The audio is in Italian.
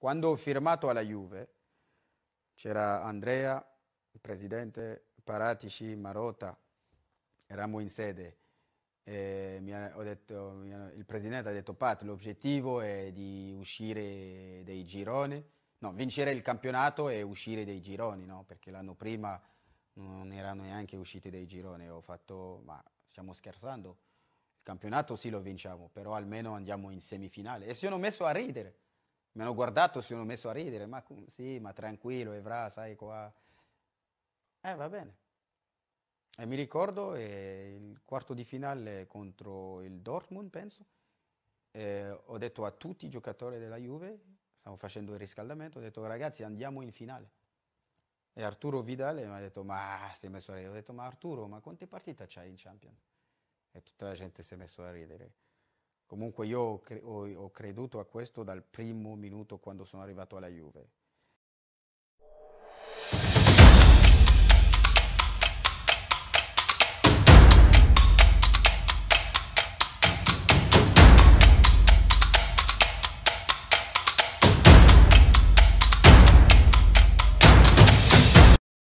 Quando ho firmato alla Juve c'era Andrea, il presidente, Paratici, Marota, eravamo in sede. E mi ha, detto, mi ha, il presidente ha detto Pat, l'obiettivo è di uscire dei gironi, no, vincere il campionato e uscire dei gironi, no? perché l'anno prima non erano neanche usciti dai gironi. Ho fatto, ma stiamo scherzando. Il campionato sì lo vinciamo, però almeno andiamo in semifinale. E si sono messo a ridere mi hanno guardato, si sono messo a ridere, ma sì, ma tranquillo, Evra, sai qua. Eh, va bene. E mi ricordo eh, il quarto di finale contro il Dortmund, penso, eh, ho detto a tutti i giocatori della Juve, stavo facendo il riscaldamento, ho detto ragazzi andiamo in finale. E Arturo Vidale mi ha detto ma si è messo a ridere, ho detto ma Arturo ma quante partite c'hai in Champions? E tutta la gente si è messo a ridere. Comunque io ho, creduto a questo dal primo minuto quando sono arrivato alla Juve.